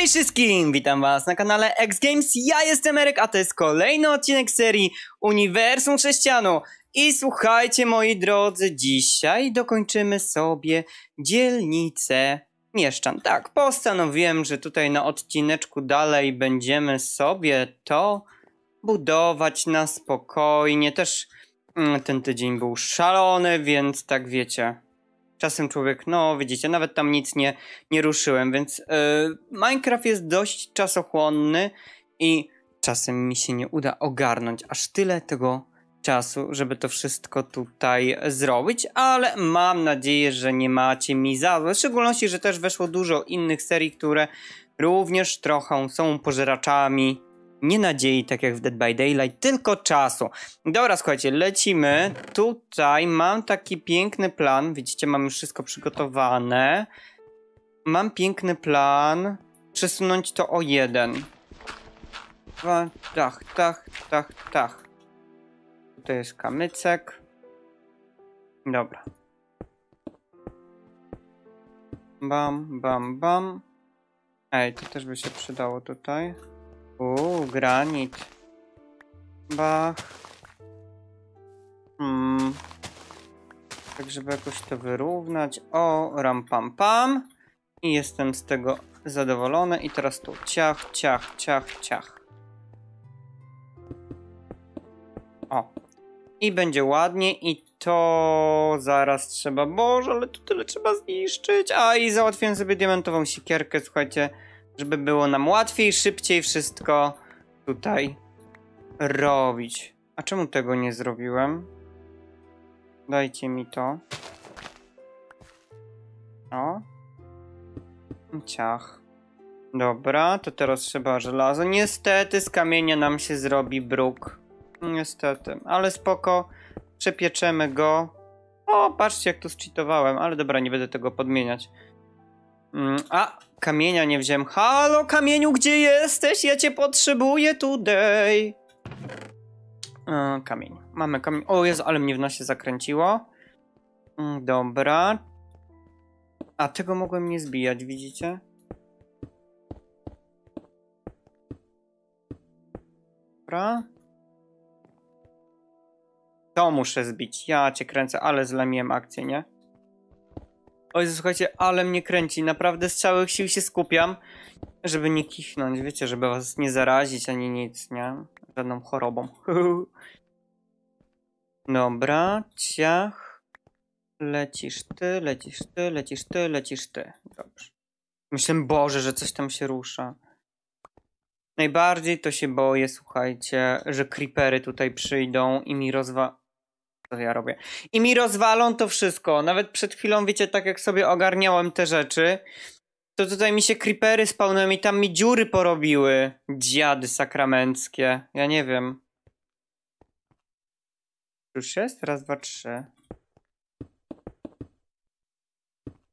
Cześć wszystkim! Witam was na kanale X Games. Ja jestem Eryk, a to jest kolejny odcinek serii Uniwersum Sześcianu I słuchajcie moi drodzy, dzisiaj dokończymy sobie dzielnicę mieszczan. Tak, postanowiłem, że tutaj na odcineczku dalej będziemy sobie to budować na spokojnie. Też mm, ten tydzień był szalony, więc tak wiecie czasem człowiek, no widzicie, nawet tam nic nie, nie ruszyłem, więc yy, Minecraft jest dość czasochłonny i czasem mi się nie uda ogarnąć aż tyle tego czasu, żeby to wszystko tutaj zrobić, ale mam nadzieję, że nie macie mi za złe, w szczególności, że też weszło dużo innych serii, które również trochę są pożeraczami nie nadziei, tak jak w Dead by Daylight, tylko czasu. Dobra, słuchajcie, lecimy. Tutaj mam taki piękny plan. Widzicie, mam już wszystko przygotowane. Mam piękny plan. Przesunąć to o jeden. Tak, tak, tak, tak. Tutaj jest kamycek. Dobra. Bam, bam, bam. Ej, to też by się przydało tutaj. Uuu, granit. Bach. Hmm. Tak, żeby jakoś to wyrównać. O, ram pam pam. I jestem z tego zadowolony. I teraz tu ciach, ciach, ciach, ciach. O. I będzie ładnie i to zaraz trzeba... Boże, ale tu tyle trzeba zniszczyć. A, i załatwiłem sobie diamentową sikierkę, słuchajcie żeby było nam łatwiej, szybciej wszystko tutaj robić. A czemu tego nie zrobiłem? Dajcie mi to. O. Ciach. Dobra, to teraz trzeba żelazo. Niestety z kamienia nam się zrobi bruk. Niestety, ale spoko. Przepieczemy go. O, patrzcie jak tu zcheatowałem, ale dobra, nie będę tego podmieniać. Mm, a, kamienia nie wziąłem. Halo, kamieniu, gdzie jesteś? Ja cię potrzebuję today. E, kamień. Mamy kamień. O Jezu, ale mnie w nosie zakręciło. Mm, dobra. A tego mogłem nie zbijać, widzicie? Dobra. To muszę zbić. Ja cię kręcę, ale zlemiłem akcję, nie? Oj, słuchajcie, ale mnie kręci. Naprawdę z całych sił się skupiam, żeby nie kichnąć, wiecie, żeby was nie zarazić ani nic, nie? Żadną chorobą. Dobra, ciach. Lecisz ty, lecisz ty, lecisz ty, lecisz ty. Dobrze. Myślę, Boże, że coś tam się rusza. Najbardziej to się boję, słuchajcie, że creepery tutaj przyjdą i mi rozwa co ja robię. I mi rozwalą to wszystko. Nawet przed chwilą, wiecie, tak jak sobie ogarniałem te rzeczy, to tutaj mi się creepery spawnują i tam mi dziury porobiły. Dziady sakramenckie. Ja nie wiem. Już jest? Raz, dwa, trzy.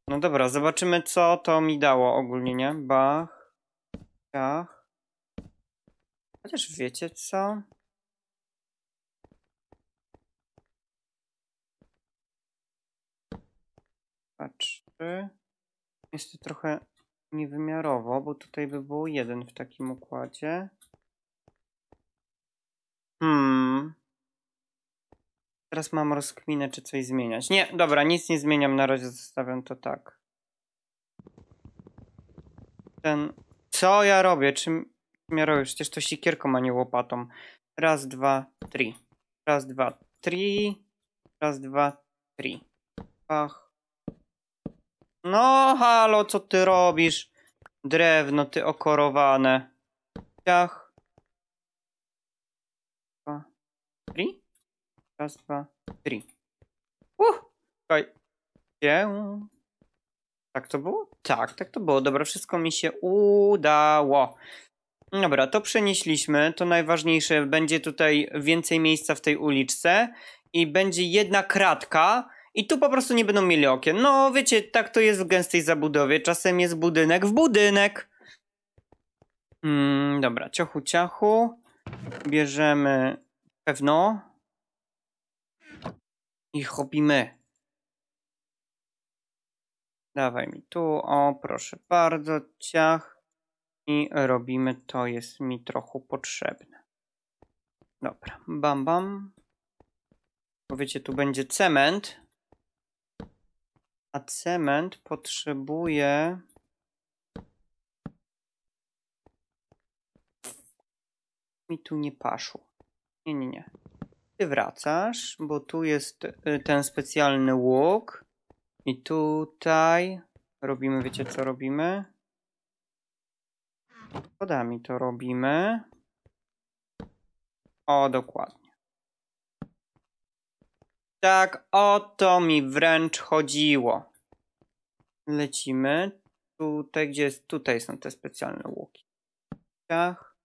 No dobra, zobaczymy co to mi dało ogólnie, nie? Bach. Ciach. Chociaż wiecie co? a 3. Jest to trochę niewymiarowo, bo tutaj by było jeden w takim układzie. Hmm. Teraz mam rozkminę, czy coś zmieniać. Nie, dobra, nic nie zmieniam, na razie zostawiam to tak. Ten... Co ja robię? Czym, czym ja robię? Przecież to sikierką, a nie łopatą. Raz, dwa, trzy. Raz, dwa, trzy. Raz, dwa, trzy. Pach. No halo, co ty robisz? Drewno, ty okorowane. Ciach. Dwa, trzy. Raz, dwa, trzy. Uh! Czekaj. Tak to było? Tak, tak to było. Dobra, wszystko mi się udało. Dobra, to przenieśliśmy. To najważniejsze. Będzie tutaj więcej miejsca w tej uliczce. I będzie jedna kratka i tu po prostu nie będą mieli okien. No wiecie, tak to jest w gęstej zabudowie. Czasem jest budynek w budynek. Mm, dobra, ciachu ciachu. Bierzemy pewno. I hopimy. Dawaj mi tu, o proszę bardzo, ciach. I robimy to, jest mi trochę potrzebne. Dobra, bam bam. Bo wiecie, tu będzie cement. A cement potrzebuje... Mi tu nie paszło. Nie, nie, nie. Ty wracasz, bo tu jest y, ten specjalny łuk. I tutaj robimy, wiecie co robimy? Kodami to robimy. O, dokładnie. Tak o to mi wręcz chodziło. Lecimy. Tutaj, gdzie jest, tutaj są te specjalne łuki. Ciach.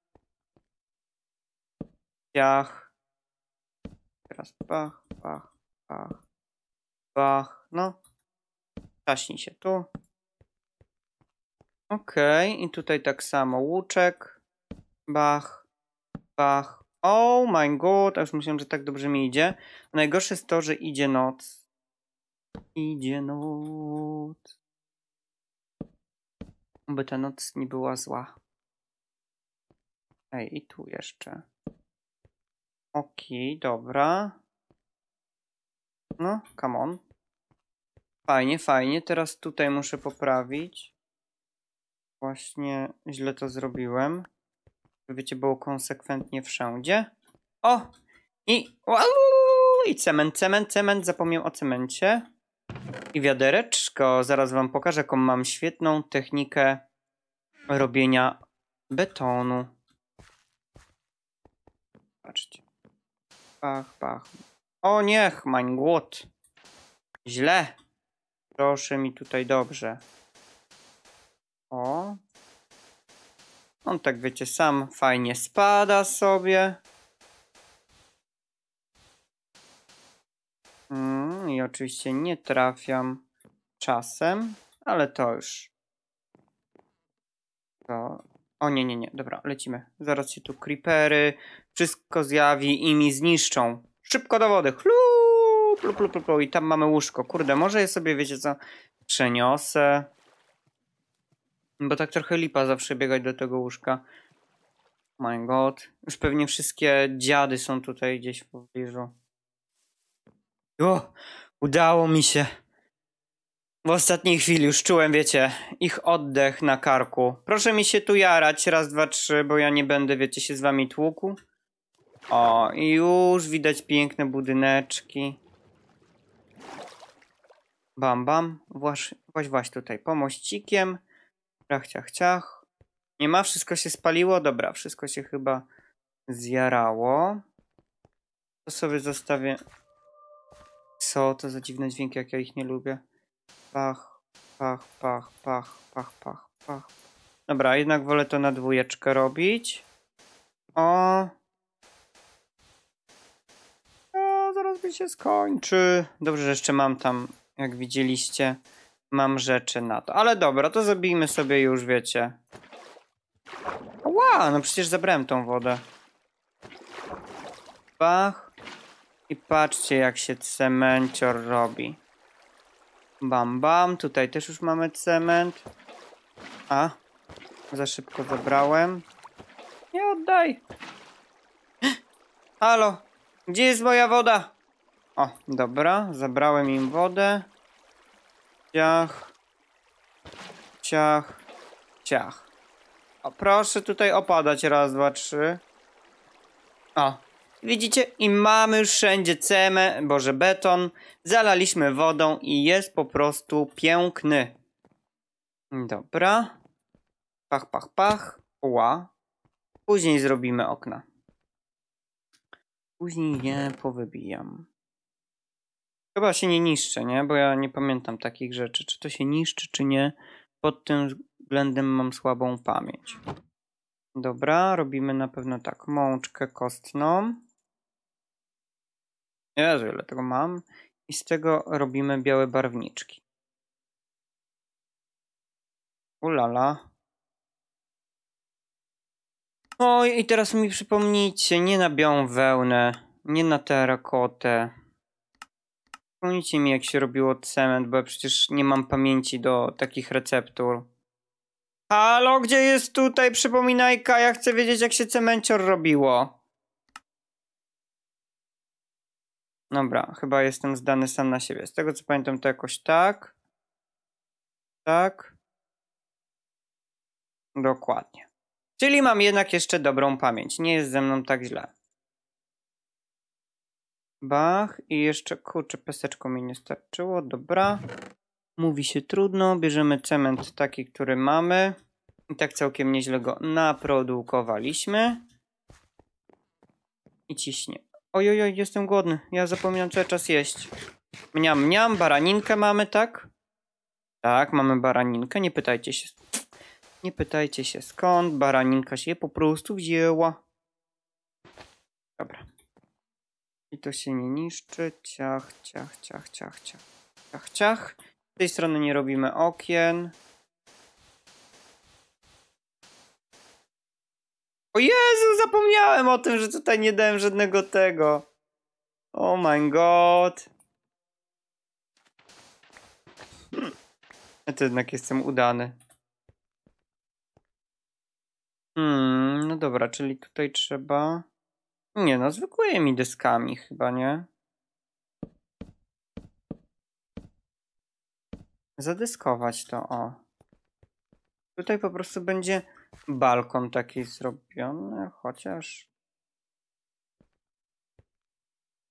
Ciach. Teraz pach, pach, pach, pach. No. Taśnij się tu. Okej, okay. i tutaj tak samo łuczek. Bach, bach, Oh my god, aż myślałem, że tak dobrze mi idzie. Najgorsze jest to, że idzie noc. Idzie noc. By ta noc nie była zła. Ej, i tu jeszcze. Okej, okay, dobra. No, come on. Fajnie, fajnie. Teraz tutaj muszę poprawić. Właśnie źle to zrobiłem. Wiecie, było konsekwentnie wszędzie. O! I... I cement, cement, cement. Zapomniałem o cemencie. I wiadereczko. Zaraz wam pokażę, jaką mam świetną technikę robienia betonu. Patrzcie. Pach, pach. O niech, mań głód. Źle. Proszę mi tutaj dobrze. O, on tak wiecie, sam fajnie spada sobie. Mm, I oczywiście nie trafiam czasem, ale to już. To... O nie, nie, nie, dobra, lecimy. Zaraz się tu creepery, wszystko zjawi i mi zniszczą. Szybko do wody, chlu, plu, plu, plu, plu. i tam mamy łóżko. Kurde, może je sobie, wiecie co, przeniosę. Bo tak trochę lipa zawsze biegać do tego łóżka. Oh my god. Już pewnie wszystkie dziady są tutaj gdzieś w pobliżu. O, udało mi się. W ostatniej chwili już czułem, wiecie, ich oddech na karku. Proszę mi się tu jarać, raz, dwa, trzy, bo ja nie będę, wiecie, się z wami tłukł. O, i już widać piękne budyneczki. Bam, bam. Właś, właś, właś tutaj pomościkiem. Ciach, ciach, ciach. Nie ma, wszystko się spaliło. Dobra, wszystko się chyba zjarało. To sobie zostawię. Co to za dziwne dźwięki, jak ja ich nie lubię. Pach, pach, pach, pach, pach, pach, pach. Dobra, jednak wolę to na dwójeczkę robić. O. O, zaraz mi się skończy. Dobrze, że jeszcze mam tam, jak widzieliście, mam rzeczy na to. Ale dobra, to zabijmy sobie już, wiecie. Ła, no przecież zabrałem tą wodę. Bach. I patrzcie, jak się cemencior robi. Bam, bam. Tutaj też już mamy cement. A, za szybko zabrałem. Nie oddaj. Halo, gdzie jest moja woda? O, dobra, zabrałem im wodę. Ciach. Ciach. Ciach. O, proszę tutaj opadać. Raz, dwa, trzy. O. Widzicie? I mamy już wszędzie cemę, boże beton. Zalaliśmy wodą i jest po prostu piękny. Dobra. Pach, pach, pach. Ła. Później zrobimy okna. Później je powybijam. Chyba się nie niszczy, nie? Bo ja nie pamiętam takich rzeczy. Czy to się niszczy, czy nie. Pod tym względem mam słabą pamięć. Dobra, robimy na pewno tak. Mączkę kostną. Jezu, ile tego mam. I z tego robimy białe barwniczki. Ulala. Oj, i teraz mi przypomnijcie, nie na białą wełnę, nie na terakotę. Przypomnijcie mi, jak się robiło cement, bo ja przecież nie mam pamięci do takich receptur. Halo, gdzie jest tutaj przypominajka? Ja chcę wiedzieć, jak się cemencior robiło. Dobra, chyba jestem zdany sam na siebie. Z tego co pamiętam, to jakoś tak. Tak. Dokładnie. Czyli mam jednak jeszcze dobrą pamięć. Nie jest ze mną tak źle. Bach i jeszcze, kurczę, peseczko mi nie starczyło, dobra. Mówi się trudno, bierzemy cement taki, który mamy. I tak całkiem nieźle go naprodukowaliśmy. I ciśnie. Ojojoj, oj, jestem głodny, ja zapominam cały czas jeść. Mniam, mniam, baraninkę mamy, tak? Tak, mamy baraninkę, nie pytajcie się. Nie pytajcie się skąd, baraninka się po prostu wzięła. Dobra. I to się nie niszczy. Ciach, ciach, ciach, ciach, ciach. Ciach, ciach. Z tej strony nie robimy okien. O Jezu, zapomniałem o tym, że tutaj nie dałem żadnego tego. Oh my god. Hmm. Ja to jednak jestem udany. Hmm, no dobra, czyli tutaj trzeba... Nie no, zwykłymi dyskami, chyba, nie? Zadyskować to, o. Tutaj po prostu będzie balkon taki zrobiony, chociaż...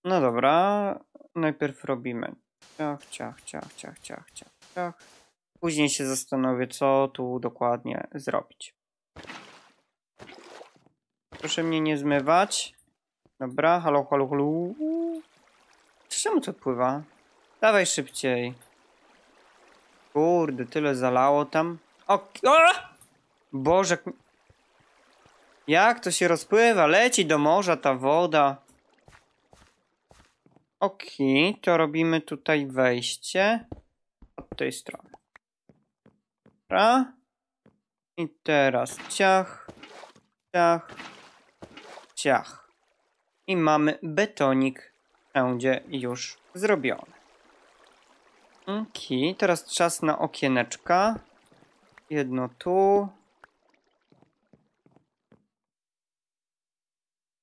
No dobra, najpierw robimy. Ciach, ciach, ciach, ciach, ciach, ciach, ciach. Później się zastanowię, co tu dokładnie zrobić. Proszę mnie nie zmywać. Dobra, halo, halo, halo. Czemu to pływa? Dawaj szybciej. Kurde, tyle zalało tam. O, o! Boże. Jak to się rozpływa? Leci do morza ta woda. Okej, okay, to robimy tutaj wejście. Od tej strony. Dobra. I teraz ciach, ciach, ciach i mamy betonik wszędzie już zrobiony. Ok, teraz czas na okieneczka. Jedno tu.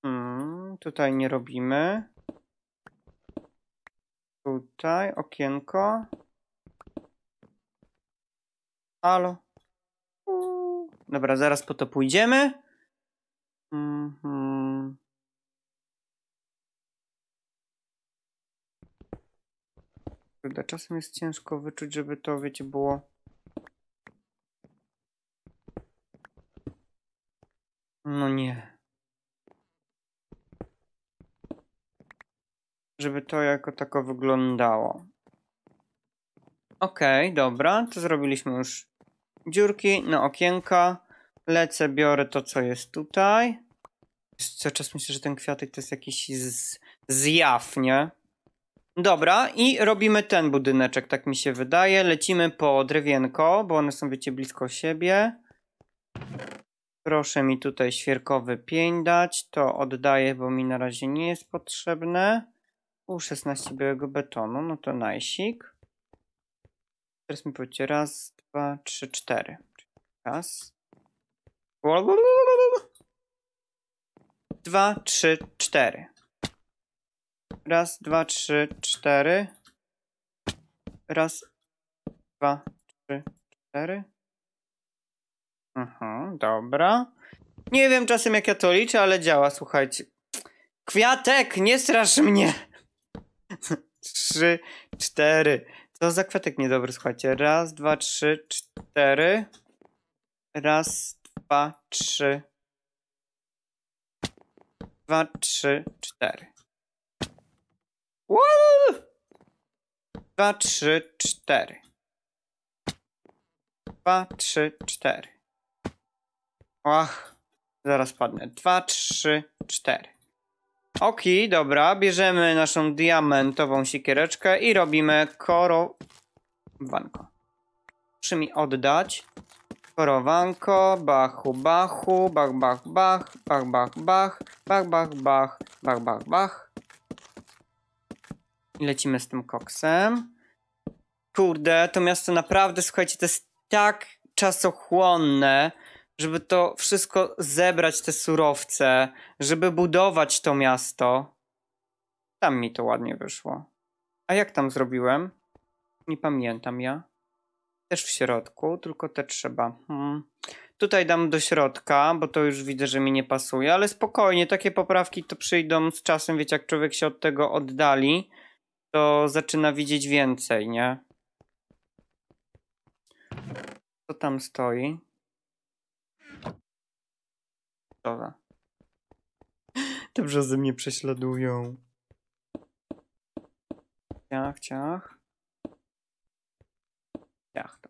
Hmm, tutaj nie robimy. Tutaj okienko. Halo. Dobra, zaraz po to pójdziemy. Mhm. Kurde, czasem jest ciężko wyczuć, żeby to, wiecie, było... No nie. Żeby to jako tako wyglądało. Okej, okay, dobra, to zrobiliśmy już dziurki na okienka. Lecę, biorę to, co jest tutaj. Cały czas myślę, że ten kwiatek to jest jakiś z... zjaw, nie? Dobra, i robimy ten budyneczek, tak mi się wydaje. Lecimy po drewienko, bo one są, wiecie, blisko siebie. Proszę mi tutaj świerkowy 5 dać. To oddaję, bo mi na razie nie jest potrzebne. U 16 białego betonu, no to najsik. Teraz mi powiecie raz, dwa, trzy, cztery. Raz. Dwa, trzy, cztery. Raz, dwa, trzy, cztery. Raz, dwa, trzy, cztery. Aha, dobra. Nie wiem czasem jak ja to liczę, ale działa, słuchajcie. Kwiatek, nie strasz mnie! trzy, cztery. Co za kwiatek niedobry, słuchajcie. Raz, dwa, trzy, cztery. Raz, dwa, trzy. Dwa, trzy, cztery. Dwa, trzy, cztery. Dwa, trzy, cztery. Ach, zaraz padnę. Dwa, trzy, cztery. Ok, dobra, bierzemy naszą diamentową sikiereczkę i robimy korowanko. Muszę mi oddać. Korowanko, bachu, bachu, bach, bach, bach, bach, bach, bach, bach, bach, bach, bach, bach, bach lecimy z tym koksem. Kurde, to miasto naprawdę, słuchajcie, to jest tak czasochłonne, żeby to wszystko zebrać, te surowce, żeby budować to miasto. Tam mi to ładnie wyszło. A jak tam zrobiłem? Nie pamiętam ja. Też w środku, tylko te trzeba. Hmm. Tutaj dam do środka, bo to już widzę, że mi nie pasuje, ale spokojnie, takie poprawki to przyjdą z czasem, wiecie, jak człowiek się od tego oddali to zaczyna widzieć więcej, nie? Co tam stoi? Dobra. Te ze mnie prześladują. Ciach, ciach. Ciach.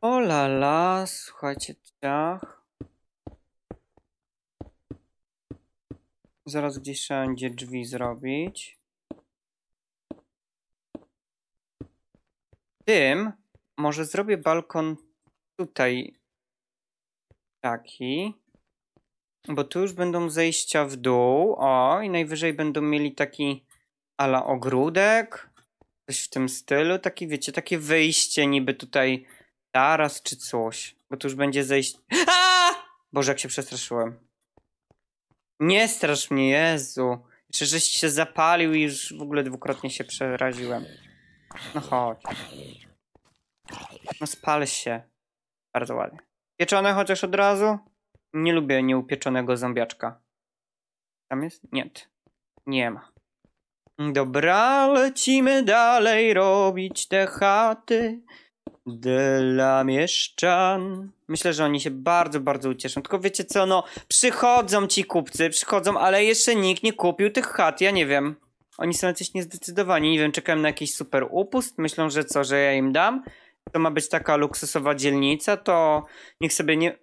O la la, słuchajcie, ciach. Zaraz gdzieś trzeba będzie drzwi zrobić. Tym może zrobię balkon tutaj taki. Bo tu już będą zejścia w dół. O, i najwyżej będą mieli taki ala ogródek. Coś w tym stylu. Taki, wiecie, takie wyjście niby tutaj taras czy coś. Bo tu już będzie zejść... Boże, jak się przestraszyłem. Nie strasz mnie, Jezu. Czy żeś się zapalił i już w ogóle dwukrotnie się przeraziłem. No chodź. No spal się. Bardzo ładnie. Pieczone chociaż od razu? Nie lubię nieupieczonego zombiaczka. Tam jest? Nie. Nie ma. Dobra, lecimy dalej robić te chaty dla mieszczan. Myślę, że oni się bardzo, bardzo ucieszą. Tylko wiecie co, no, przychodzą ci kupcy, przychodzą, ale jeszcze nikt nie kupił tych chat, ja nie wiem. Oni są jacyś niezdecydowani, nie wiem, czekają na jakiś super upust, myślą, że co, że ja im dam. To ma być taka luksusowa dzielnica, to niech sobie nie...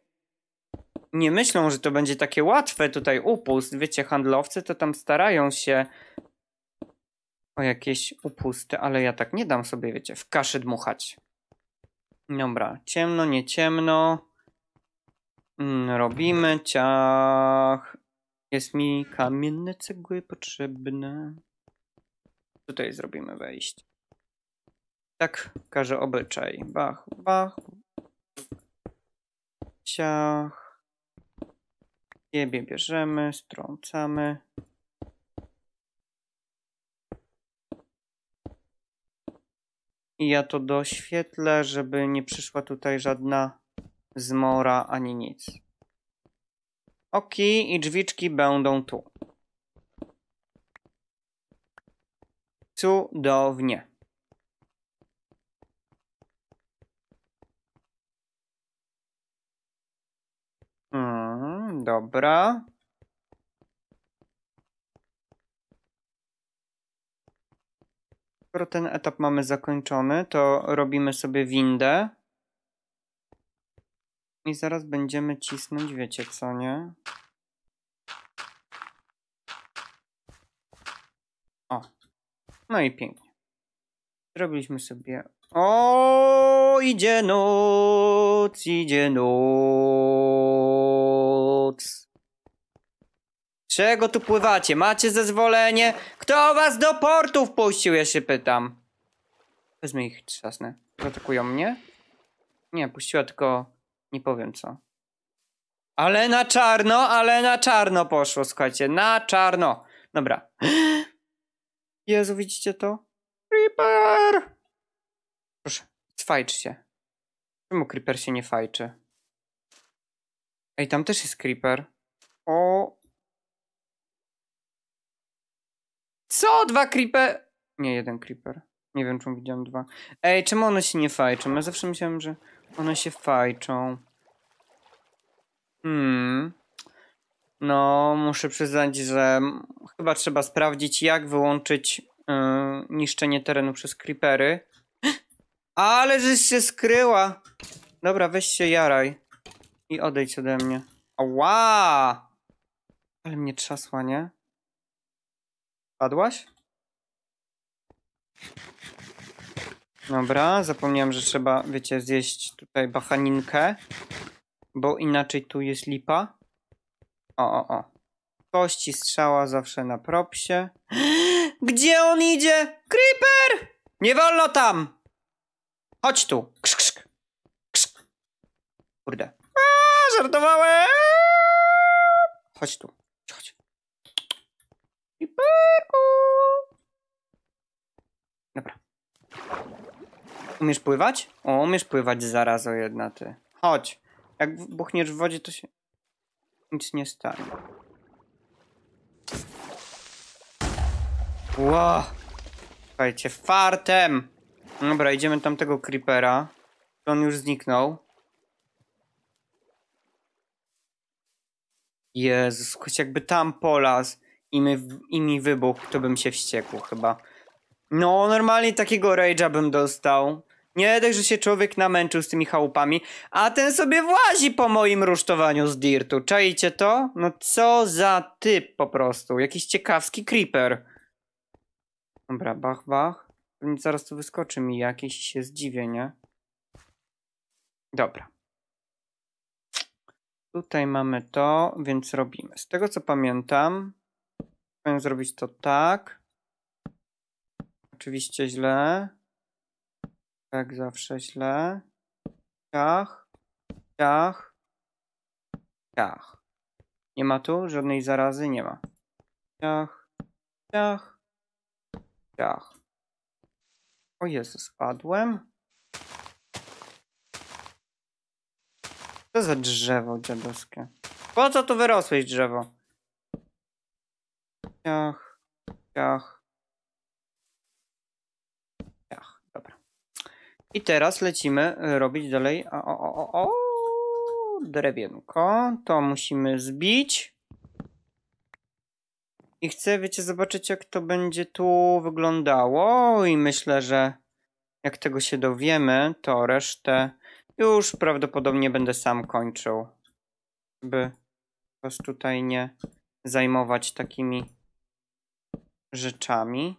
Nie myślą, że to będzie takie łatwe tutaj upust. Wiecie, handlowcy to tam starają się o jakieś upusty, ale ja tak nie dam sobie, wiecie, w kaszy dmuchać. Dobra, ciemno, nie ciemno. Mm, robimy ciach. Jest mi kamienne cegły potrzebne. Tutaj zrobimy wejście. Tak każe obyczaj. Bach, bach. Ciach. Ciebie bierzemy, strącamy. I ja to doświetlę, żeby nie przyszła tutaj żadna zmora ani nic. Ok, i drzwiczki będą tu. Cudownie. Mm, dobra. skoro ten etap mamy zakończony, to robimy sobie windę. I zaraz będziemy cisnąć, wiecie co, nie? O. No i pięknie. Zrobiliśmy sobie... O, idzie noc, idzie noc. Czego tu pływacie? Macie zezwolenie? Kto was do portu wpuścił, ja się pytam. Wezmę ich trzasnę. Atakują mnie? Nie, puściła tylko... Nie powiem co. Ale na czarno, ale na czarno poszło, słuchajcie. Na czarno. Dobra. Jezu, widzicie to? Creeper! Proszę, fajcz się. Czemu creeper się nie fajczy? Ej, tam też jest creeper. O, Co? Dwa creeper? Nie, jeden creeper. Nie wiem, czemu widziałem dwa. Ej, czemu one się nie fajczą? Ja zawsze myślałem, że one się fajczą. Hmm. No, muszę przyznać, że chyba trzeba sprawdzić, jak wyłączyć yy, niszczenie terenu przez creepery. Ale żeś się skryła! Dobra, weź się jaraj. I odejdź ode mnie. Ała! Ale mnie trzasła, nie? Padłaś? Dobra, zapomniałem, że trzeba, wiecie, zjeść tutaj bachaninkę, bo inaczej tu jest lipa. O, o, o. Kości strzała zawsze na propsie. Gdzie on idzie? Creeper! Nie wolno tam! Chodź tu! Kurde. A, żartowałem! Chodź tu. I Dobra. Umiesz pływać? O, umiesz pływać zaraz o jedna ty. Chodź. Jak buchniesz w wodzie, to się nic nie stanie. Wow. Słuchajcie, fartem! No dobra, idziemy tamtego creepera. On już zniknął. Jezus, Chodź, jakby tam polas i, my, i mi wybuchł, to bym się wściekł chyba. No, normalnie takiego rage'a bym dostał. Nie tak, że się człowiek namęczył z tymi chałupami, a ten sobie włazi po moim rusztowaniu z dirtu. Czajcie to? No co za typ po prostu. Jakiś ciekawski creeper. Dobra, bach, bach. Zaraz tu wyskoczy mi jakieś się zdziwię, nie? Dobra. Tutaj mamy to, więc robimy. Z tego co pamiętam, Powinien zrobić to tak. Oczywiście źle. Jak zawsze źle. Ciach, ciach, ciach. Nie ma tu żadnej zarazy, nie ma. Ciach, ciach, ciach. O Jezu, spadłem. Co za drzewo dziadowskie? Po co tu wyrosłeś drzewo? Ciach, ciach. Ciach, dobra. I teraz lecimy y, robić dalej. O, o, o, o, drewienko. To musimy zbić. I chcę, wiecie, zobaczyć jak to będzie tu wyglądało i myślę, że jak tego się dowiemy, to resztę już prawdopodobnie będę sam kończył. By was tutaj nie zajmować takimi rzeczami.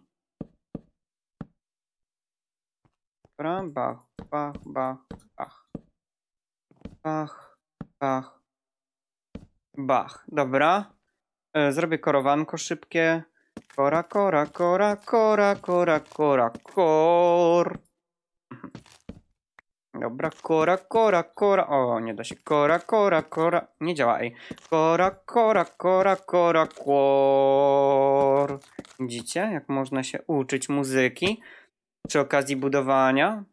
Dobra, bach, bach, bach, bach. Bach, bach, bach. Dobra. E, zrobię korowanko szybkie. Kora, kora, kora, kora, kora, kora, kor. Dobra, kora, kora, kora. O, nie da się. Kora, kora, kora. Nie działa, ej. Kora, kora, kora, kora, kor. Widzicie, jak można się uczyć muzyki przy okazji budowania?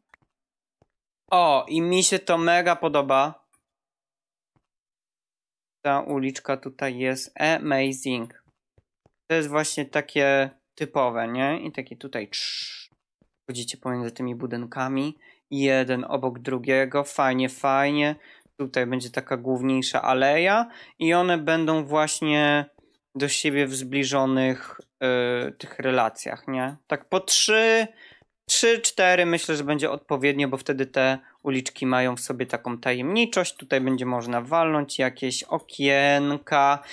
O, i mi się to mega podoba. Ta uliczka tutaj jest amazing. To jest właśnie takie typowe, nie? I takie tutaj. Trz. Chodzicie pomiędzy tymi budynkami jeden obok drugiego, fajnie, fajnie. Tutaj będzie taka główniejsza aleja i one będą właśnie do siebie w zbliżonych y, tych relacjach, nie? Tak po trzy, trzy, cztery myślę, że będzie odpowiednio, bo wtedy te uliczki mają w sobie taką tajemniczość. Tutaj będzie można walnąć jakieś okienka,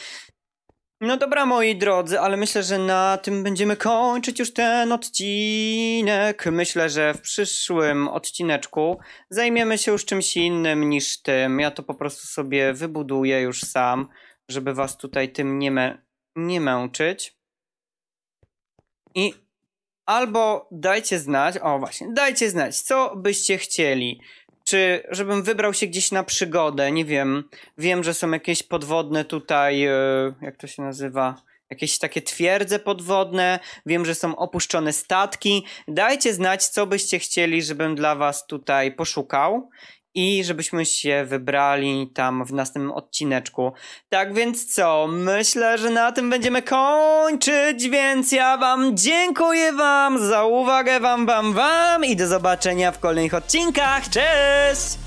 no dobra, moi drodzy, ale myślę, że na tym będziemy kończyć już ten odcinek. Myślę, że w przyszłym odcineczku zajmiemy się już czymś innym niż tym. Ja to po prostu sobie wybuduję już sam, żeby was tutaj tym nie, mę nie męczyć. I albo dajcie znać, o właśnie, dajcie znać, co byście chcieli czy żebym wybrał się gdzieś na przygodę, nie wiem. Wiem, że są jakieś podwodne tutaj, e, jak to się nazywa? Jakieś takie twierdze podwodne, wiem, że są opuszczone statki. Dajcie znać, co byście chcieli, żebym dla was tutaj poszukał i żebyśmy się wybrali tam w następnym odcineczku. Tak więc co, myślę, że na tym będziemy kończyć, więc ja wam dziękuję wam za uwagę, wam, wam, wam i do zobaczenia w kolejnych odcinkach. Cześć!